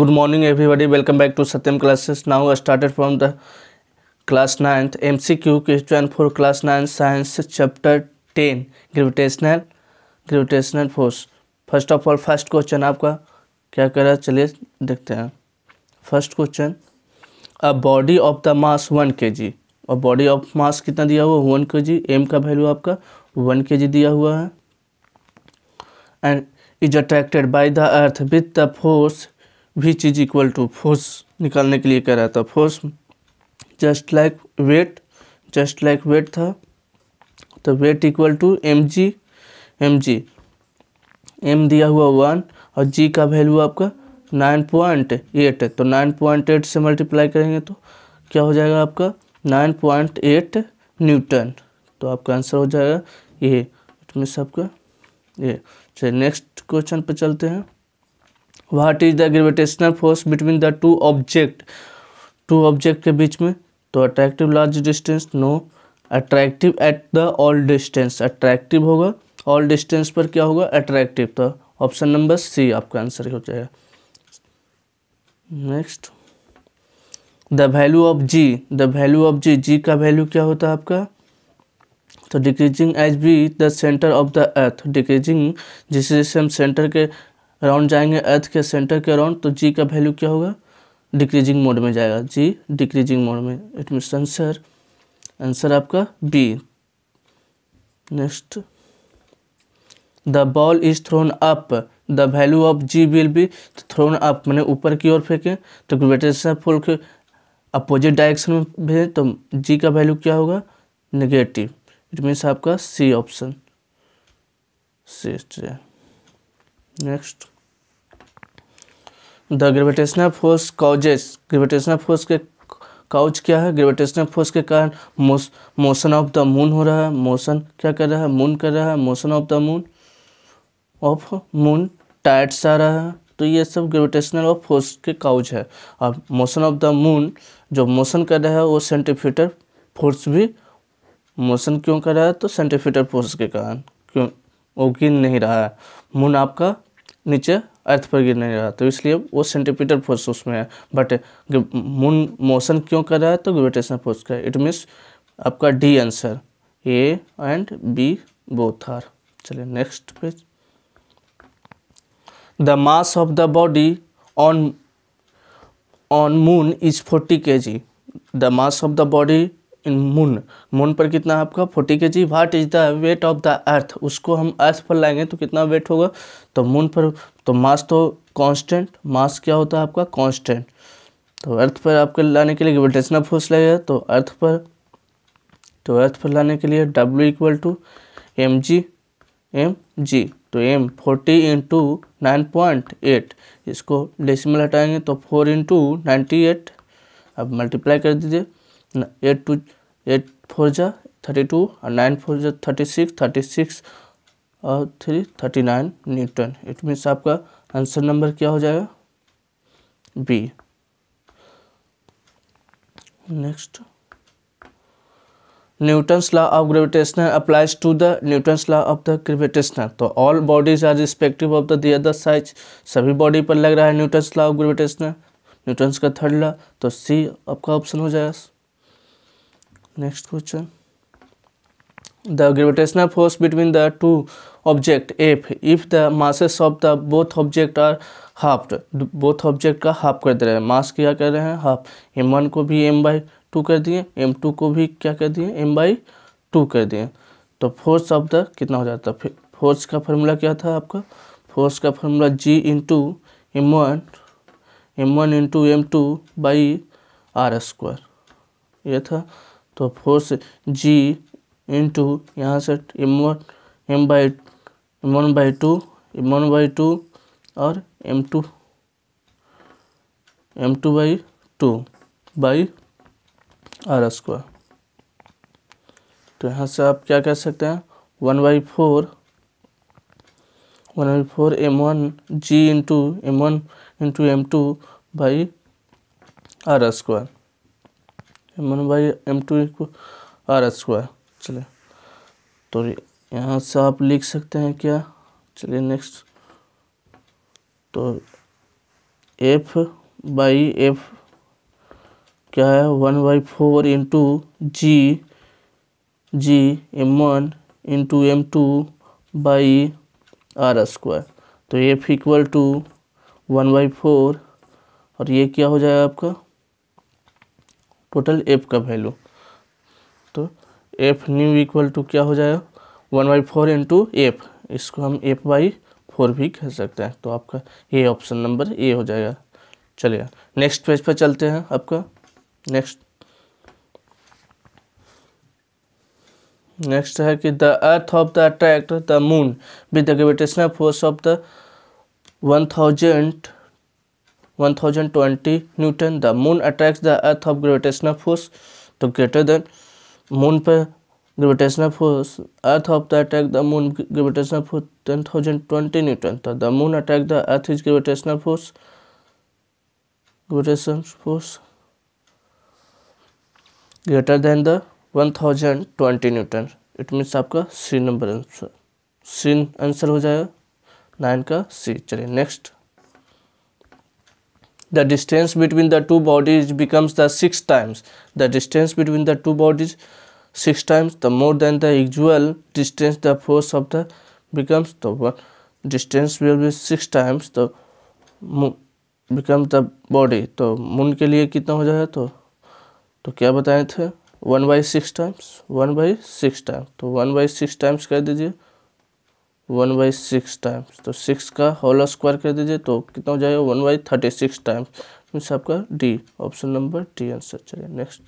good morning everybody welcome back to Satyam classes now started from the class ninth MCQ question for class ninth science chapter ten gravitational gravitational force first of all first question आपका क्या कह रहा है चलिए देखते हैं first question a body of the mass one K G और body of mass कितना दिया हुआ वन के जी एम का वैल्यू आपका वन के जी दिया हुआ है and is attracted by the earth with the force which is equal to force निकालने के लिए कह रहा था force just like weight just like weight था तो weight equal to M G M G M दिया हुआ वन और जी का वैल्यू आपका नाइन पॉइंट एट तो नाइन पॉइंट एट से मल्टीप्लाई करेंगे तो क्या हो जाएगा आपका नाइन पॉइंट एट न्यूटन तो आपका आंसर हो जाएगा ये इट तो मीन्स आपका ये चलिए नेक्स्ट क्वेश्चन पर चलते हैं what is the gravitational force between the two object two object के बीच में तो attractive large distance no attractive at the all distance attractive होगा ऑल डिस्टेंस पर क्या होगा अट्रैक्टिव तो ऑप्शन नंबर सी आपका आंसर हो जाएगा next the value of G the value of G G का वैल्यू क्या होता है आपका तो decreasing as be the centre of the earth decreasing जिससे हम सेंटर के अराउंड जाएंगे अर्थ के सेंटर के अराउंड तो जी का वैल्यू क्या होगा डिक्रीजिंग मोड में जाएगा जी डिक्रीजिंग मोड में इट मीन्स आंसर आंसर आपका B next the ball is thrown up the value of G will be thrown up मैंने ऊपर की ओर फेंके तो ग्रेविटेशन फुल के अपोजिट डायरेक्शन में भेजें तो जी का वैल्यू क्या होगा नेगेटिव इट मीन्स आपका C option C next the gravitational force causes gravitational force के काउज क्या है ग्रेविटेशनल फोर्स के कारण मोशन ऑफ द मून हो रहा है मोशन क्या कर रहा है मून कर रहा है motion of the moon of moon tides आ रहा है तो ये सब ग्रेविटेशनल ऑफ फोर्स के काउज है और मोशन ऑफ द मून जो मोशन कर रहा है वो सेंटिफिटर फोर्स भी मोशन क्यों कर रहा है तो सेंटिफिटर फोर्स के कारण क्यों वो गिर नहीं रहा है मून आपका नीचे अर्थ पर गिर नहीं रहा तो इसलिए वो सेंटीपीटर फोर्स उसमें है बट मून मोशन क्यों कर रहा है तो ग्रेविटेशन फोर्स का इट मीन्स आपका D answer A and B both are चलिए next page the mass of the body on on moon is forty K G the mass of the body moon moon पर कितना आपका forty K G what is the weight of the earth उसको हम अर्थ पर लाएंगे तो कितना wait होगा तो मून पर तो मास तो कांस्टेंट मास क्या होता है आपका कांस्टेंट तो अर्थ पर आपके लाने के लिए ग्रेविटेशनल फोर्स लगेगा तो अर्थ पर तो अर्थ पर लाने के लिए W equal to M G M G तो M forty into nine point eight इसको डेसिमल हटाएंगे तो फोर इंटू नाइन्टी एट अब मल्टीप्लाई कर दीजिए एट टू एट फोर जा थर्टी टू और नाइन फोर जा थर्टी सिक्स थर्टी सिक्स और three thirty nine newton it means आपका आंसर नंबर क्या हो जाएगा B next Newton's law of gravitational applies to the Newton's law of the gravitational तो all bodies are respective of the their the size सभी body पर लग रहा है Newton's law of gravitational Newton's का थर्ड लॉ तो C आपका option हो जाएगा next question the gravitational force between the two object F if the masses of the both object are half both object का हाफ कर दे रहे हैं मास क्या कर रहे हैं हाफ एम वन को भी एम बाई टू कर दिए एम टू को भी क्या कर दिए एम बाई टू कर दिए तो फोर्स ऑफ द कितना हो जाता फिर फोर्स का फॉर्मूला क्या था आपका फोर्स का formula G into M one M one into M two by R square यह था तो फोर्स जी इंटू यहाँ से M one M by M one by two M one by two और M two M two by two by R square तो यहाँ से आप क्या कह सकते हैं one by four one by four M one G into M one into M two by R square M one by M two equal R square चलिए तो यहाँ से आप लिख सकते हैं क्या चलिए नेक्स्ट तो एफ बाई एफ क्या है one by four into G G M one into M two by R square तो F equal to one by four और ये क्या हो जाएगा आपका टोटल एफ का वैल्यू तो एफ न्यू इक्वल टू क्या हो जाएगा one by four into F इसको हम एफ बाई फोर भी कह सकते हैं तो आपका ये ऑप्शन नंबर ए हो जाएगा चलिए नेक्स्ट पेज पर चलते हैं आपका नेक्स्ट नेक्स्ट है कि the earth of the attract the moon with the gravitational force of the one thousand 1020 newton the moon attract the earth of gravitational force तो ग्रेटर देन मून पर gravitational force earth of the attract the moon gravitational force ten thousand twenty newton तो the moon attract the earth is gravitational force gravitation force greater than the one thousand twenty newton it means आपका सी number answer C answer हो जाएगा nine का C चलिए next the distance between the two bodies becomes the six times the distance between the two bodies six times the more than the usual distance the force of the becomes the one distance will be six times the becomes the body तो moon के लिए कितना हो जाएगा तो तो क्या बताए थे one by six times one by six times तो वन बाई सिक्स टाइम्स कर दीजिए वन बाई सिक्स टाइम्स तो सिक्स का होल स्क्वायर कर दीजिए तो कितना हो जाएगा one by thirty six times means तो आपका D option number D answer चलिए नेक्स्ट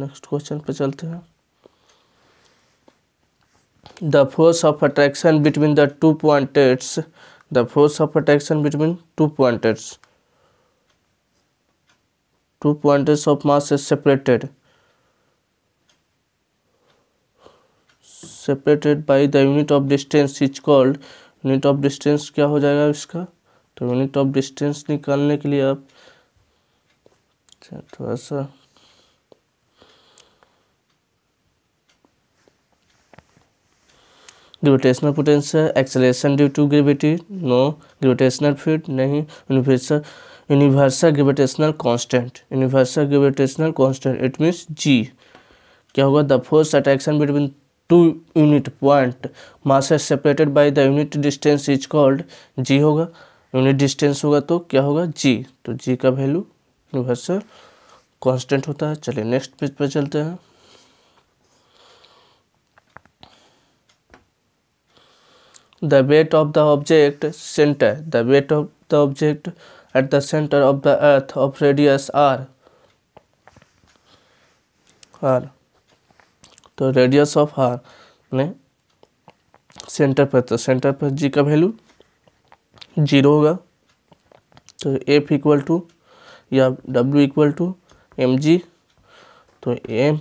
नेक्स्ट क्वेश्चन पे चलते हैं the force of attraction between the two points the force of attraction between two pointers two pointers of mass is separated separated by the unit of distance is called unit of distance क्या हो जाएगा इसका तो unit of distance निकालने के लिए आप थोड़ा सा gravitational potential acceleration due to gravity no gravitational field नहीं universal universal gravitational constant universal gravitational constant it means G क्या होगा the force attraction between two unit point mass separated by the unit distance is called G होगा unit distance होगा तो क्या होगा जी तो जी का वैल्यू यूनिवर्सल कॉन्स्टेंट होता है चलिए नेक्स्ट पेज पर चलते हैं the weight of the object centre the weight of the object at the centre of the earth of radius R R तो रेडियस ऑफ आर ने सेंटर पर तो सेंटर पर जी का वैल्यू जीरो होगा तो एफ इक्वल टू या W equal to M G तो एम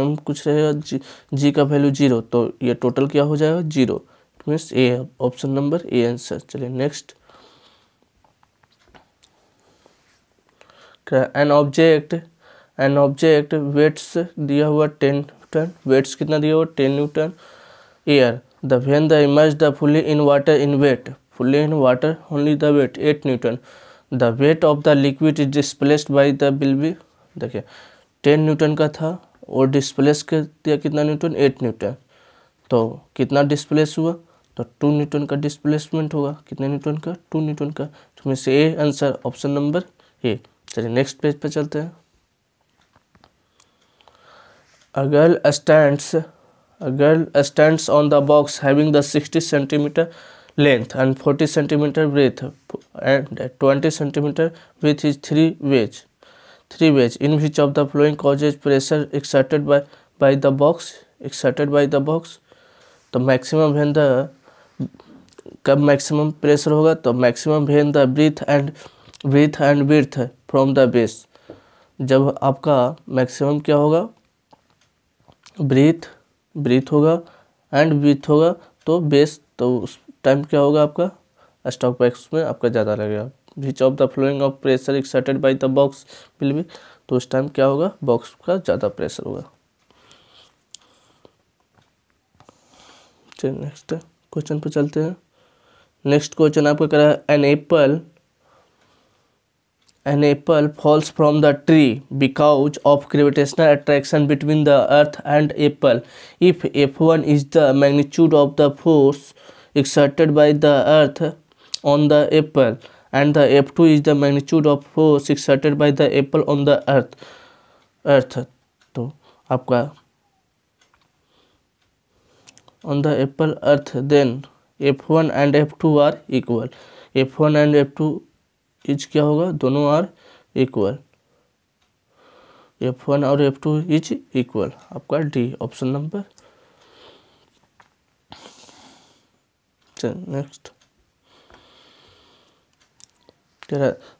एम कुछ रहेगा जी जी का वैल्यू जीरो तो ये टोटल क्या हो जाएगा zero it means A option number A answer चलिए next an object an object weights दिया हुआ टेन न्यूटन वेट्स कितना दिया हुआ ten newton air the when the emerge the fully in water in weight fully in water only the weight at newton the weight of the liquid is displaced by the bill B देखिए ten newton का था और displace कर दिया कितना Newton eight Newton तो कितना displace हुआ तो टू न्यूटन का डिस्प्लेसमेंट होगा कितने न्यूटन का टू न्यूटन का तो मैं से A answer option number A चलिए नेक्स्ट पेज पर चलते हैं अगर स्टैंड्स अगर stands on the box having the sixty centimetre length and forty centimetre breadth and twenty centimetre with his three wedge three wedge in which of the flowing causes pressure excited by by the box excited by the box the maximum when the कब maximum pressure होगा तो maximum when the breadth and breathe and breadth from the base जब आपका maximum क्या होगा breadth breadth होगा and breadth होगा तो बेस तो उस टाइम क्या होगा आपका स्टॉक बैक्स में आपका ज़्यादा लगेगा which of the flowing of pressure excited by the box will भी तो उस टाइम क्या होगा बॉक्स का ज़्यादा प्रेशर होगा चलिए नेक्स्ट क्वेश्चन पे चलते हैं नेक्स्ट क्वेश्चन आपका कह रहा है an apple an apple falls from the tree because of gravitational attraction between the earth and apple if F one is the magnitude of the force exerted by the earth on the apple and the F two is the magnitude of force exerted by the apple on the earth earth तो आपका on the apple earth then F one and F two are equal F one and F two each क्या होगा दोनों are equal F one और F two each equal आपका D option number next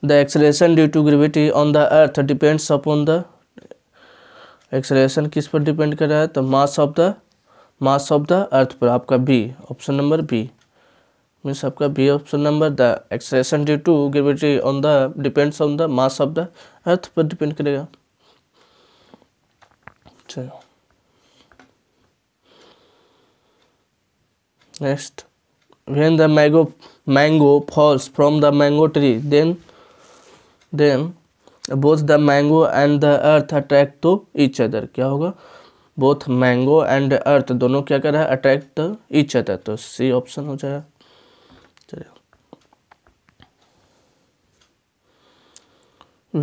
the acceleration due to gravity on the earth depends upon the acceleration किस पर depend कर रहा है तो mass of the mass of the earth पर आपका B option number B means आपका B option number the acceleration due to gravity on the depends on the mass of earth पर डिपेंड करेगा चलो next when the mango mango falls from the mango tree then then both the mango and the earth attract to each other क्या होगा both mango and earth दोनों क्या कर रहा है अट्रैक्ट इच अदर तो सी ऑप्शन हो जाएगा चलिए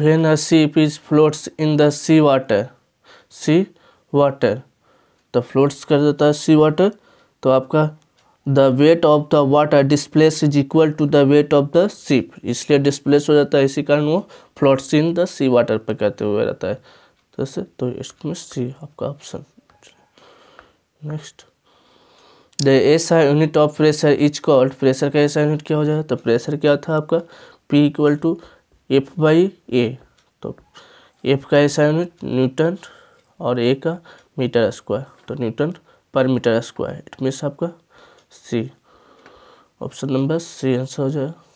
when a ship floats in the sea water sea water तो फ्लोट्स कर देता है सी वाटर तो आपका the weight of the water displace is equal to the weight of the ship इसलिए डिस्प्लेस हो जाता है इसी कारण वो floats in the sea water पर कहते हुए रहता है जैसे तो इसमें सी आपका option next the S I unit of pressure is called pressure का एस आई यूनिट क्या हो जाएगा तो प्रेशर क्या था आपका P equal to F by A तो एफ का एस आई यूनिट न्यूटन और ए का मीटर स्क्वायर तो न्यूटन पर मीटर स्क्वायर इट मीन्स आपका C option number C answer हो जाएगा